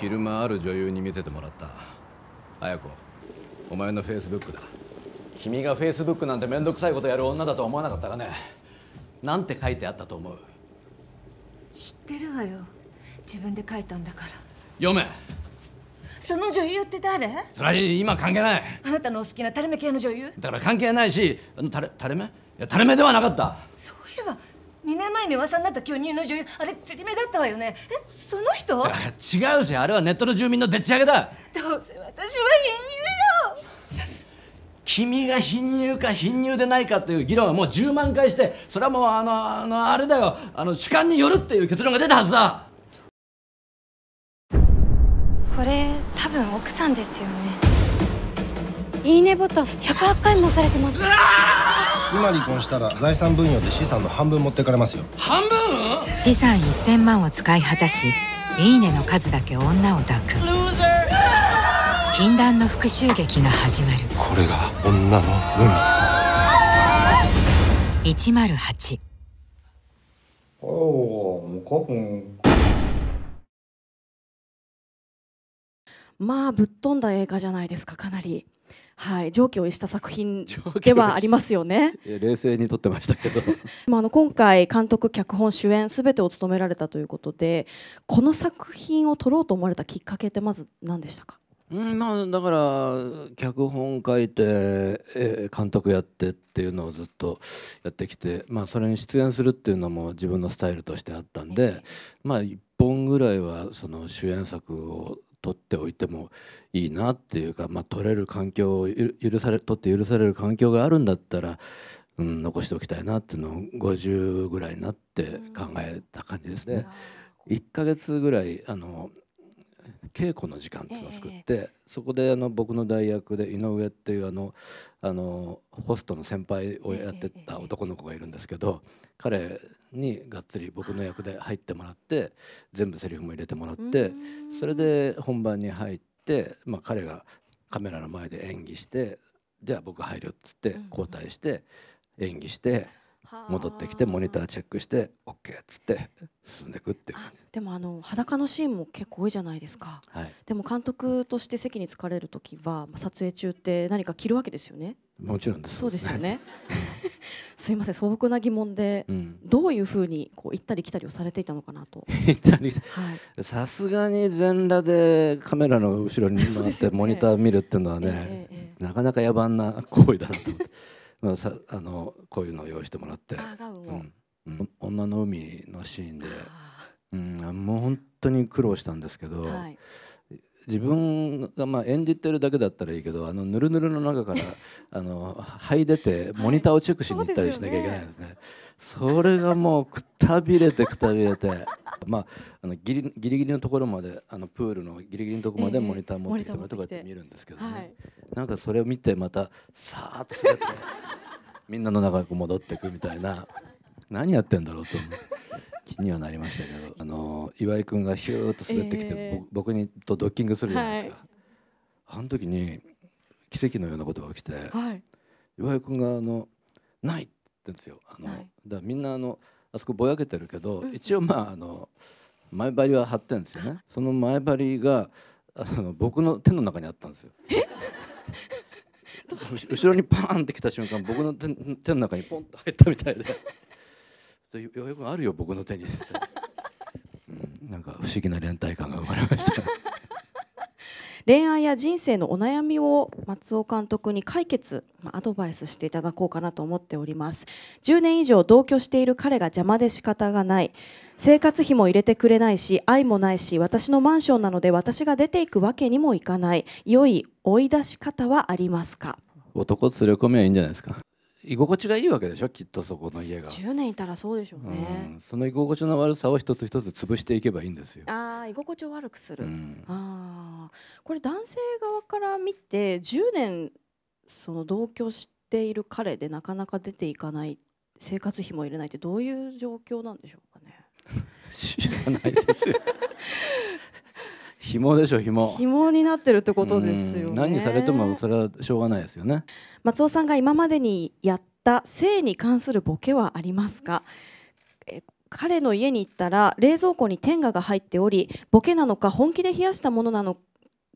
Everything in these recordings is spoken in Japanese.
昼間ある女優に見せてもらった綾子お前のフェイスブックだ君がフェイスブックなんて面倒くさいことやる女だとは思わなかったかねなんて書いてあったと思う知ってるわよ自分で書いたんだから読めその女優って誰それは今関係ないあなたのお好きな垂れ目系の女優だから関係ないしあの垂れ垂れ目いや垂れ目ではなかったそういえば2年前に噂になった巨乳の女優あれ釣り目だったわよねえその人違うしあれはネットの住民のでっち上げだどうせ私は貧乳よ君が貧乳か貧乳でないかという議論はもう10万回してそれはもうあのあのあれだよあの主観によるっていう結論が出たはずだこれ多分奥さんですよねいいねボタン108回もされてます今離婚したら財産分与で資産の半分持ってかれますよ半分資産1000万を使い果たしいいねの数だけ女を抱く禁断の復讐劇が始まるこれが女の運108오뭐거군まあぶっ飛んだ映画じゃないですかかなり。はい、上記をした作品ではありますよね。冷静に撮ってましたけどまあ あの今回監督脚本主演すべてを務められたということでこの作品を撮ろうと思われたきっかけってまず何でしたかうんまあ、だから脚本書いて、えー、監督やってっていうのをずっとやってきて、まあ、それに出演するっていうのも自分のスタイルとしてあったんで、まあ、1本ぐらいはその主演作を取っておいてもいいなっていうか、まあ、取れる環境を許され取って許される環境があるんだったら、うん、残しておきたいなっていうのを50ぐらいになって考えた感じですね。1ヶ月ぐらいあの稽古の時間っていうのを作って、そこであの僕の代役で井上っていうあのあのホストの先輩をやってた男の子がいるんですけど、彼にがっつり僕の役で入ってもらって全部セリフも入れてもらってそれで本番に入って、まあ、彼がカメラの前で演技してじゃあ僕入るっつって交代して演技して。戻ってきてモニターチェックして OK っつって進んでいくっていう感じでもあの裸のシーンも結構多いじゃないですか、はい、でも監督として席に着かれる時は撮影中って何か着るわけですよねもちろんですそうですよね すいません素朴な疑問で、うん、どういうふうにこう行ったり来たりをされていたのかなとさすがに全裸でカメラの後ろに回ってモニター見るっていうのはね、ねえーえー、なかなか野蛮な行為だなと思って。まあ、さあのこういうのを用意してもらって、うんうん、女の海のシーンで、うん、もう本当に苦労したんですけど、はい、自分がまあ演じてるだけだったらいいけどあのぬるぬるの中から あの這い出てモニターをチェックしに行ったりしなきゃいけないんですね。はい、そすねそれがもうくたびれてくたびれてまあ、あのギリギリギリのところまであのプールのギリギリのところまでモニター持ってきてもらってこうやって見るんですけどね、はい、なんかそれを見てまたさーっと滑ってみんなの中良戻っていくみたいな何やってんだろうと思う。気にはなりましたけど、あの岩井君がヒューッと滑ってきて、えー、僕にとドッキングするじゃないですか、はい、あの時に奇跡のようなことが起きて、はい、岩井君があの「ない!」って言うんですよあの、はい、だからみんなあのあそこぼやけてるけど一応まああの前張りは張ってんですよねその前張りがあの僕の手の中にあったんですよ。後ろにパーンってきた瞬間僕の手手の中にポンと入ったみたいで「でようやくあるよ僕の手に」って、うん、なんか不思議な連帯感が生まれました。恋愛や人生のお悩みを松尾監督に解決、まあ、アドバイスしていただこうかなと思っております10年以上同居している彼が邪魔で仕方がない生活費も入れてくれないし愛もないし私のマンションなので私が出ていくわけにもいかない良い追い出し方はありますか男連れ込みはいいんじゃないですか居心地がいいわけでしょきっとそこの家が10年いたらそうでしょうね、うん、その居心地の悪さを一つ一つ潰していけばいいんですよああ居心地を悪くする、うん、ああこれ男性側から見て10年その同居している彼でなかなか出ていかない生活費も入れないってどういう状況なんでしょうかね知らないですよ 紐でしょ紐紐になってるってことですよね何されてもそれはしょうがないですよね松尾さんが今までにやった性に関するボケはありますか彼の家に行ったら冷蔵庫に天下が入っておりボケなのか本気で冷やしたものなのか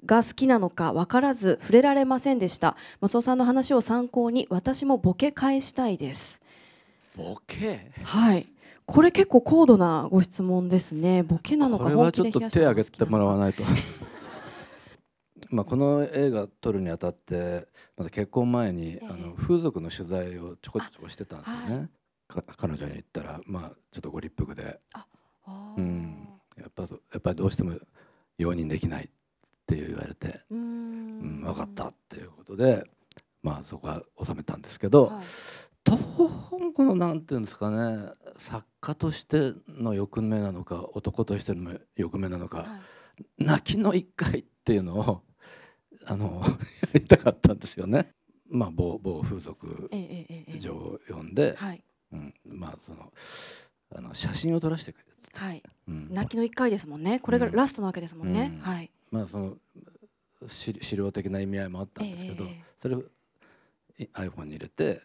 が好きなのか分からず触れられませんでした松尾さんの話を参考に私もボケ返したいですボケはいこれ結構高度なご質問ですねボケなのかこれはちょっと手挙げてもらわないと まあこの映画撮るにあたってまた結婚前に、あの風俗の取材をちょこちょこしてたんですよね、はい、彼女に言ったらまあちょっとご立腹でうんやっぱやっぱりどうしても容認できない分かったっていうことで、まあ、そこは収めたんですけど、はい、東本の何ていうんですかね作家としての欲目なのか男としての欲目なのか、はい、泣きの一回っていうのを あの やりたかったんですよね。まあ、某某風俗女を読んで、はいうん、まあそのあの写真を撮らせてくれはい、うん、泣きの一回ですもんねこれがラストなわけですもんね、うん、はいまあその資料的な意味合いもあったんですけど、それを iPhone に入れて、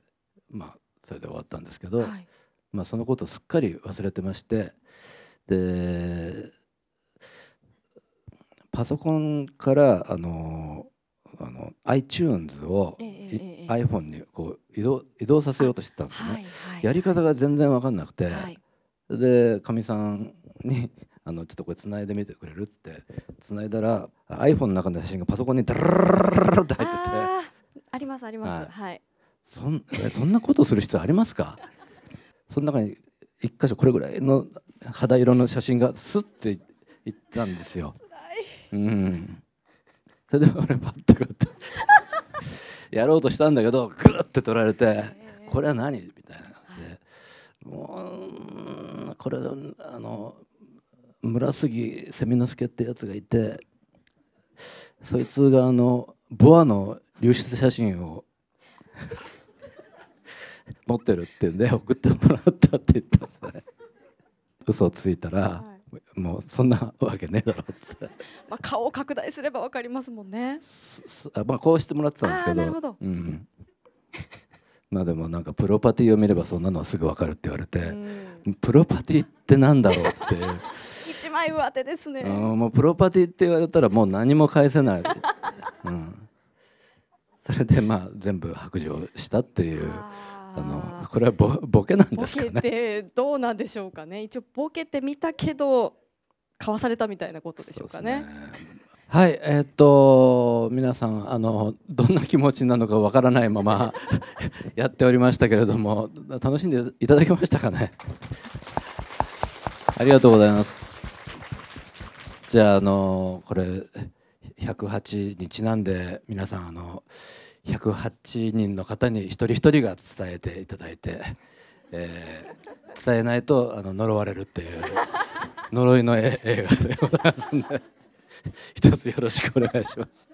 まあ、それで終わったんですけど、はい、まあ、そのことをすっかり忘れてましてでパソコンからあのあの iTunes を、えええ、iPhone にこう移動移動させようとしてたんですね、はいはい、やり方が全然分かんなくて、はい、でかみさんにあのちょっとこれ繋いでみてくれるって繋いだら iPhone の中の写真がパソコンにダラララって入っててありますありますはい、そんそんなことする必要ありますかその中に一箇所これぐらいの肌色の写真がスッていったんですよ。うんそれで俺パッとこうやろうとしたんだけどぐるって取られて「これは何?」みたいなで、もうこれあの村杉蝉之助ってやつがいてそいつがあのボアの流出写真を 持ってるっていうんで送ってもらったって言ったんで、嘘をついたら、はい、もうそんなわけねえだろってまあ顔を拡大すれば分かりますもんねまあこうしてもらってたんですけどど、うん、まあでもなんかプロパティを見ればそんなのはすぐ分かるって言われて、プロパティってなんだろうって一枚上手ですね、うん、もうプロパティって言われたらもう何も返せない、うん、それでまあ全部白状したっていうあのこれはボボケなんですかねボケてどうなんでしょうかね一応ボケてみたけどかわされたみたいなことでしょうかね。ねはいえー、っと皆さんあのどんな気持ちなのかわからないまま やっておりましたけれども楽しんでいただけましたかねありがとうございます。じゃああのこれ108にちなんで皆さんあの108人の方に一人一人が伝えていただいて、えー、伝えないとあの呪われるっていう呪いの映画でございますので一つよろしくお願いします。